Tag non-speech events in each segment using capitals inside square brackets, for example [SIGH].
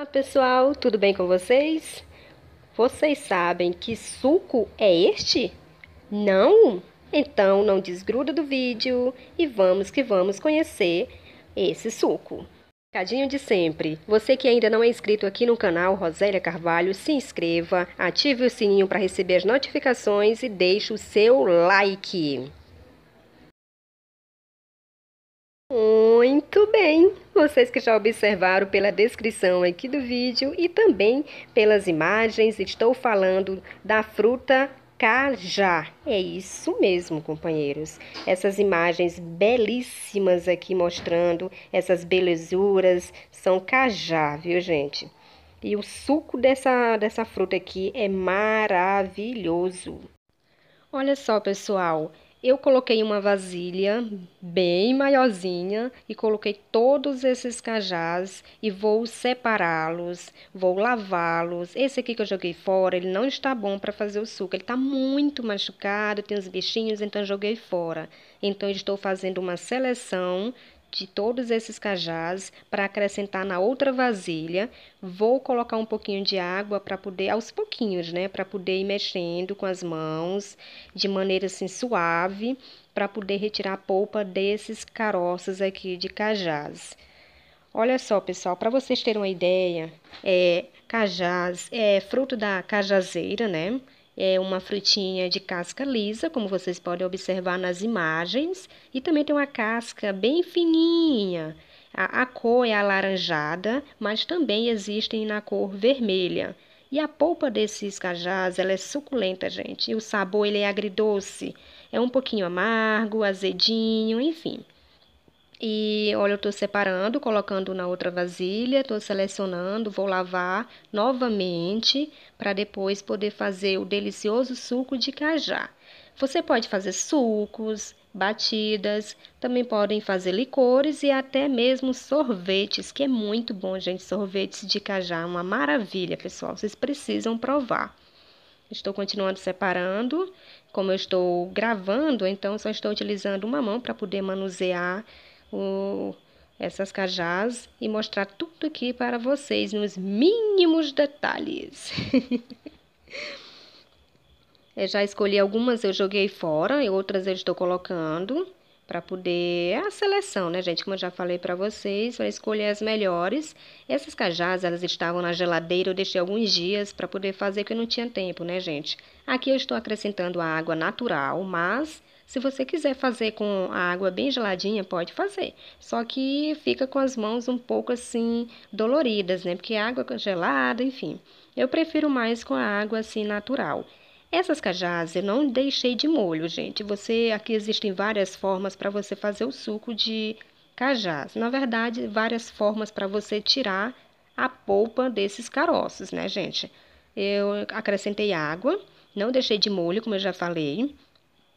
Olá pessoal, tudo bem com vocês? Vocês sabem que suco é este? Não? Então não desgruda do vídeo e vamos que vamos conhecer esse suco. Cadinho de sempre, você que ainda não é inscrito aqui no canal Rosélia Carvalho, se inscreva, ative o sininho para receber as notificações e deixe o seu like. Muito bem! Vocês que já observaram pela descrição aqui do vídeo e também pelas imagens, estou falando da fruta cajá. É isso mesmo, companheiros. Essas imagens belíssimas aqui mostrando essas belezuras são cajá, viu, gente? E o suco dessa, dessa fruta aqui é maravilhoso. Olha só, pessoal. Eu coloquei uma vasilha bem maiorzinha e coloquei todos esses cajás e vou separá-los, vou lavá-los. Esse aqui que eu joguei fora, ele não está bom para fazer o suco, ele está muito machucado, tem uns bichinhos, então joguei fora. Então estou fazendo uma seleção de todos esses cajás para acrescentar na outra vasilha. Vou colocar um pouquinho de água para poder, aos pouquinhos, né? Para poder ir mexendo com as mãos de maneira assim suave, para poder retirar a polpa desses caroços aqui de cajás. Olha só, pessoal, para vocês terem uma ideia, é, cajás é fruto da cajazeira, né? É uma frutinha de casca lisa, como vocês podem observar nas imagens, e também tem uma casca bem fininha. A, a cor é alaranjada, mas também existem na cor vermelha. E a polpa desses cajás, ela é suculenta, gente. E o sabor, ele é agridoce. É um pouquinho amargo, azedinho, enfim. E olha, eu estou separando, colocando na outra vasilha, estou selecionando, vou lavar novamente para depois poder fazer o delicioso suco de cajá. Você pode fazer sucos, batidas, também podem fazer licores e até mesmo sorvetes, que é muito bom, gente. Sorvetes de cajá, é uma maravilha, pessoal. Vocês precisam provar. Estou continuando separando. Como eu estou gravando, então só estou utilizando uma mão para poder manusear o, essas cajás e mostrar tudo aqui para vocês nos mínimos detalhes. [LAUGHS] eu já escolhi algumas, eu joguei fora e outras eu estou colocando para poder é a seleção, né, gente? Como eu já falei para vocês, para escolher as melhores. Essas cajás, elas estavam na geladeira, eu deixei alguns dias para poder fazer que eu não tinha tempo, né, gente? Aqui eu estou acrescentando a água natural, mas se você quiser fazer com a água bem geladinha, pode fazer. Só que fica com as mãos um pouco assim doloridas, né? Porque a é água gelada, enfim. Eu prefiro mais com a água assim natural. Essas cajás eu não deixei de molho, gente. Você aqui existem várias formas para você fazer o suco de cajás. Na verdade, várias formas para você tirar a polpa desses caroços, né, gente? Eu acrescentei água, não deixei de molho, como eu já falei.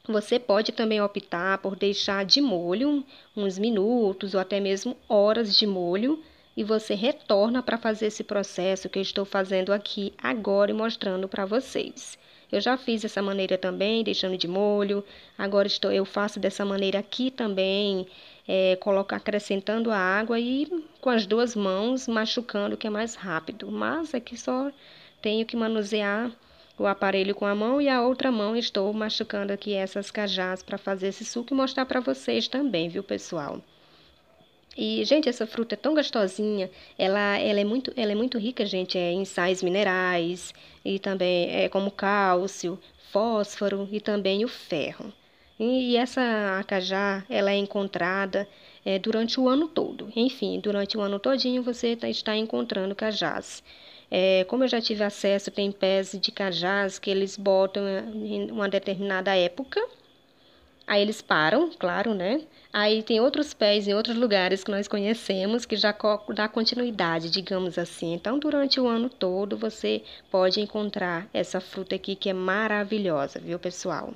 Você pode também optar por deixar de molho uns minutos ou até mesmo horas de molho e você retorna para fazer esse processo que eu estou fazendo aqui agora e mostrando para vocês. Eu já fiz essa maneira também, deixando de molho. Agora estou, eu faço dessa maneira aqui também, é, acrescentando a água e com as duas mãos machucando, que é mais rápido. Mas aqui só tenho que manusear o aparelho com a mão e a outra mão estou machucando aqui essas cajás para fazer esse suco e mostrar para vocês também, viu, pessoal? E, gente, essa fruta é tão gostosinha, ela, ela, é, muito, ela é muito rica, gente, é, em sais minerais e também é como cálcio, fósforo e também o ferro. E, e essa acajá, ela é encontrada é, durante o ano todo. Enfim, durante o ano todinho você tá, está encontrando cajás. É, como eu já tive acesso, tem pés de cajás que eles botam eh, em uma determinada época. Aí eles param, claro, né? Aí tem outros pés em outros lugares que nós conhecemos que já dá continuidade, digamos assim. Então, durante o ano todo, você pode encontrar essa fruta aqui que é maravilhosa, viu, pessoal?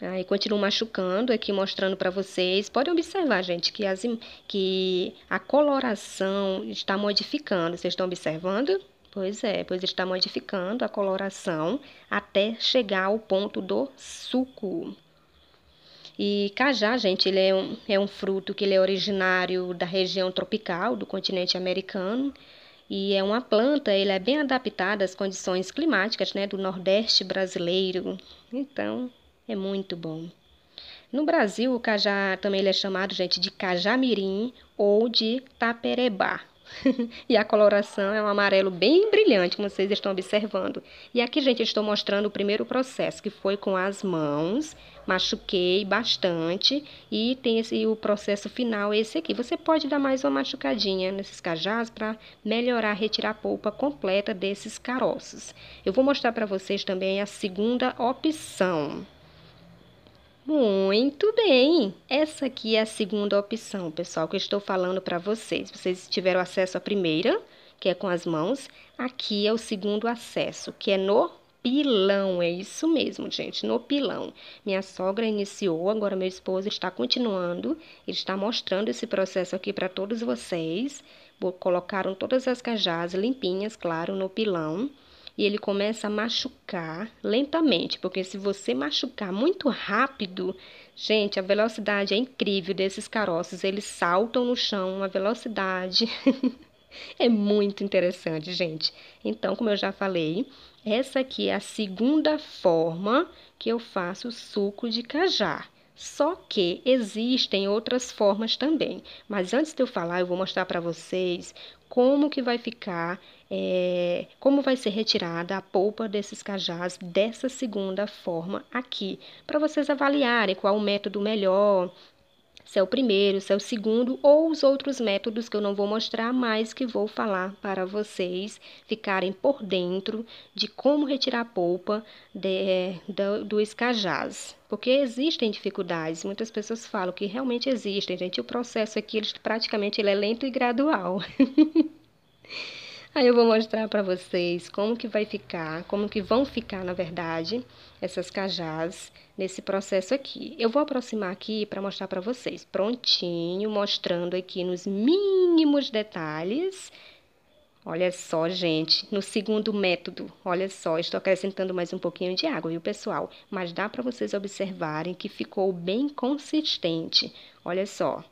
Aí continuo machucando aqui, mostrando para vocês. Podem observar, gente, que, as, que a coloração está modificando. Vocês estão observando? Pois é, pois está modificando a coloração até chegar ao ponto do suco. E cajá, gente, ele é um, é um fruto que ele é originário da região tropical do continente americano. E é uma planta, ele é bem adaptada às condições climáticas né, do Nordeste brasileiro. Então, é muito bom. No Brasil, o cajá também ele é chamado, gente, de cajamirim ou de taperebá. [LAUGHS] e a coloração é um amarelo bem brilhante, como vocês estão observando. E aqui, gente, eu estou mostrando o primeiro processo, que foi com as mãos. Machuquei bastante e tem esse o processo final esse aqui. Você pode dar mais uma machucadinha nesses cajás para melhorar, retirar a polpa completa desses caroços. Eu vou mostrar para vocês também a segunda opção. Muito bem! Essa aqui é a segunda opção, pessoal, que eu estou falando para vocês. Vocês tiveram acesso à primeira, que é com as mãos. Aqui é o segundo acesso, que é no pilão. É isso mesmo, gente, no pilão. Minha sogra iniciou, agora meu esposo está continuando. Ele está mostrando esse processo aqui para todos vocês. Colocaram todas as cajás limpinhas, claro, no pilão e ele começa a machucar lentamente, porque se você machucar muito rápido, gente, a velocidade é incrível desses caroços, eles saltam no chão, uma velocidade [LAUGHS] É muito interessante, gente. Então, como eu já falei, essa aqui é a segunda forma que eu faço o suco de cajá. Só que existem outras formas também. Mas antes de eu falar, eu vou mostrar para vocês como que vai ficar, é, como vai ser retirada a polpa desses cajás dessa segunda forma aqui, para vocês avaliarem qual o método melhor, se é o primeiro, se é o segundo ou os outros métodos que eu não vou mostrar, mas que vou falar para vocês ficarem por dentro de como retirar a polpa de, do, do escajás. Porque existem dificuldades, muitas pessoas falam que realmente existem, gente. O processo aqui, ele, praticamente, ele é lento e gradual. [LAUGHS] Aí eu vou mostrar para vocês como que vai ficar, como que vão ficar, na verdade, essas cajás nesse processo aqui. Eu vou aproximar aqui para mostrar para vocês, prontinho, mostrando aqui nos mínimos detalhes. Olha só, gente, no segundo método, olha só, estou acrescentando mais um pouquinho de água, viu, pessoal? Mas dá para vocês observarem que ficou bem consistente. Olha só.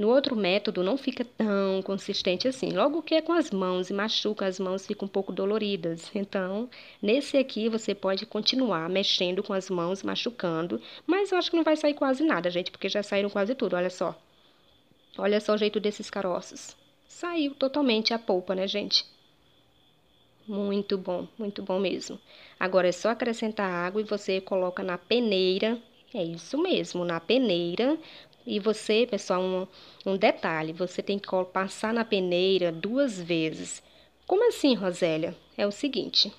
No outro método não fica tão consistente assim. Logo que é com as mãos e machuca, as mãos ficam um pouco doloridas. Então, nesse aqui você pode continuar mexendo com as mãos, machucando, mas eu acho que não vai sair quase nada, gente, porque já saíram quase tudo, olha só. Olha só o jeito desses caroços. Saiu totalmente a polpa, né, gente? Muito bom, muito bom mesmo. Agora é só acrescentar água e você coloca na peneira. É isso mesmo, na peneira, e você, pessoal, um, um detalhe: você tem que passar na peneira duas vezes. Como assim, Rosélia? É o seguinte.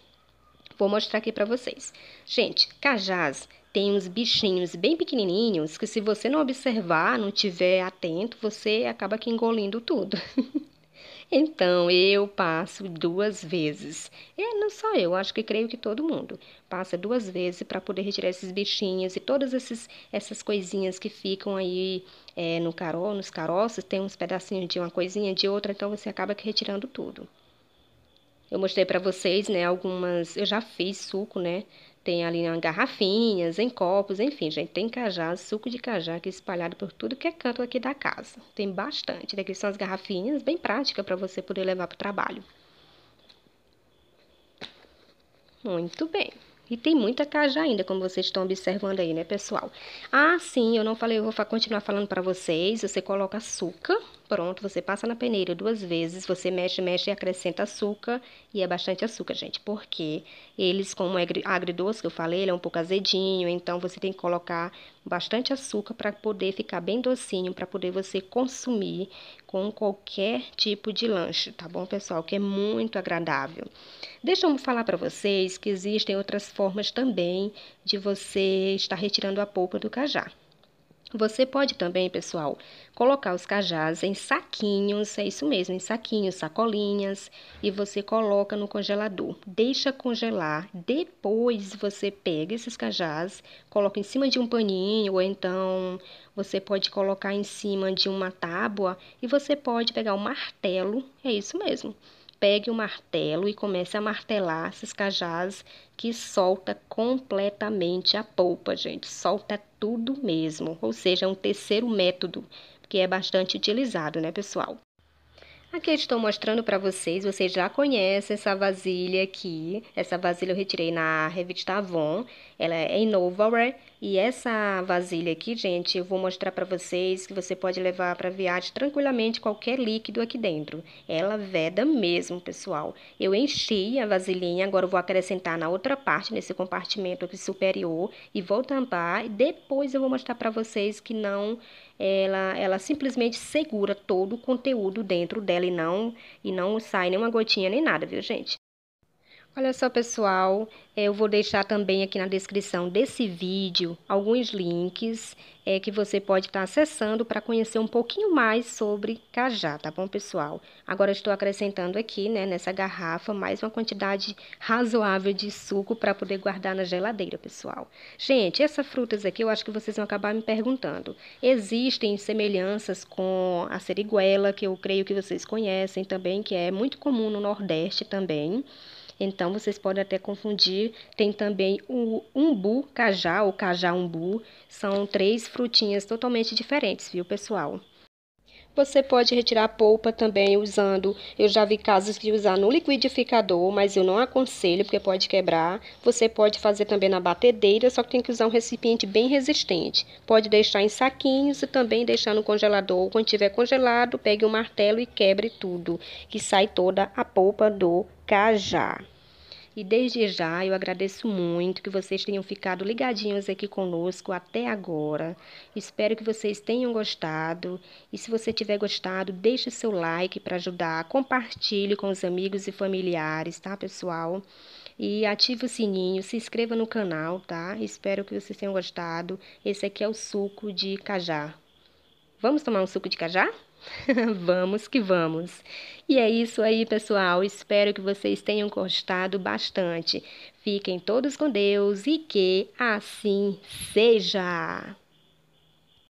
Vou mostrar aqui para vocês. Gente, cajás tem uns bichinhos bem pequenininhos que se você não observar, não tiver atento, você acaba que engolindo tudo. [LAUGHS] Então, eu passo duas vezes. É, não só eu, acho que creio que todo mundo passa duas vezes para poder retirar esses bichinhos e todas esses, essas coisinhas que ficam aí é, no carol, nos caroços, tem uns pedacinhos de uma coisinha, de outra, então você acaba retirando tudo. Eu mostrei para vocês, né, algumas, eu já fiz suco, né, tem ali em garrafinhas, em copos, enfim, gente. Tem cajá, suco de cajá aqui é espalhado por tudo que é canto aqui da casa. Tem bastante. Daqui né, são as garrafinhas, bem prática para você poder levar para o trabalho. Muito bem. E tem muita cajá ainda, como vocês estão observando aí, né, pessoal? Ah, sim, eu não falei, eu vou continuar falando para vocês. Você coloca açúcar, pronto, você passa na peneira duas vezes, você mexe, mexe e acrescenta açúcar, e é bastante açúcar, gente, porque eles, como é agridoce que eu falei, ele é um pouco azedinho, então você tem que colocar bastante açúcar para poder ficar bem docinho, para poder você consumir com qualquer tipo de lanche, tá bom, pessoal? Que é muito agradável. Deixa eu falar para vocês que existem outras formas também de você estar retirando a polpa do cajá. Você pode também, pessoal, colocar os cajás em saquinhos, é isso mesmo, em saquinhos, sacolinhas, e você coloca no congelador. Deixa congelar, depois você pega esses cajás, coloca em cima de um paninho, ou então você pode colocar em cima de uma tábua, e você pode pegar o um martelo, é isso mesmo pegue o martelo e comece a martelar esses cajás que solta completamente a polpa, gente. Solta tudo mesmo. Ou seja, é um terceiro método que é bastante utilizado, né, pessoal? Aqui eu estou mostrando para vocês, vocês já conhecem essa vasilha aqui. Essa vasilha eu retirei na revista Avon. Ela é em e essa vasilha aqui, gente, eu vou mostrar para vocês que você pode levar para viagem tranquilamente qualquer líquido aqui dentro. Ela veda mesmo, pessoal. Eu enchi a vasilhinha, agora eu vou acrescentar na outra parte, nesse compartimento aqui superior e vou tampar e depois eu vou mostrar para vocês que não ela ela simplesmente segura todo o conteúdo dentro dela e não e não sai nenhuma gotinha nem nada, viu, gente? Olha só, pessoal, eh, eu vou deixar também aqui na descrição desse vídeo alguns links é, que você pode estar tá acessando para conhecer um pouquinho mais sobre cajá, tá bom, pessoal? Agora estou acrescentando aqui, né, nessa garrafa, mais uma quantidade razoável de suco para poder guardar na geladeira, pessoal. Gente, essas frutas aqui eu acho que vocês vão acabar me perguntando. Existem semelhanças com a seriguela, que eu creio que vocês conhecem também, que é muito comum no Nordeste também. Então vocês podem até confundir. Tem também o umbu cajá ou cajá umbu. São três frutinhas totalmente diferentes, viu, pessoal? Você pode retirar a polpa também usando. Eu já vi casos de usar no liquidificador, mas eu não aconselho porque pode quebrar. Você pode fazer também na batedeira, só que tem que usar um recipiente bem resistente. Pode deixar em saquinhos e também deixar no congelador. Quando estiver congelado, pegue um martelo e quebre tudo, que sai toda a polpa do cajá já. E desde já eu agradeço muito que vocês tenham ficado ligadinhos aqui conosco até agora. Espero que vocês tenham gostado. E se você tiver gostado, deixe seu like para ajudar, compartilhe com os amigos e familiares, tá, pessoal? E ative o sininho, se inscreva no canal, tá? Espero que vocês tenham gostado. Esse aqui é o suco de cajá. Vamos tomar um suco de cajá? [LAUGHS] vamos que vamos. E é isso aí, pessoal. Espero que vocês tenham gostado bastante. Fiquem todos com Deus e que assim seja!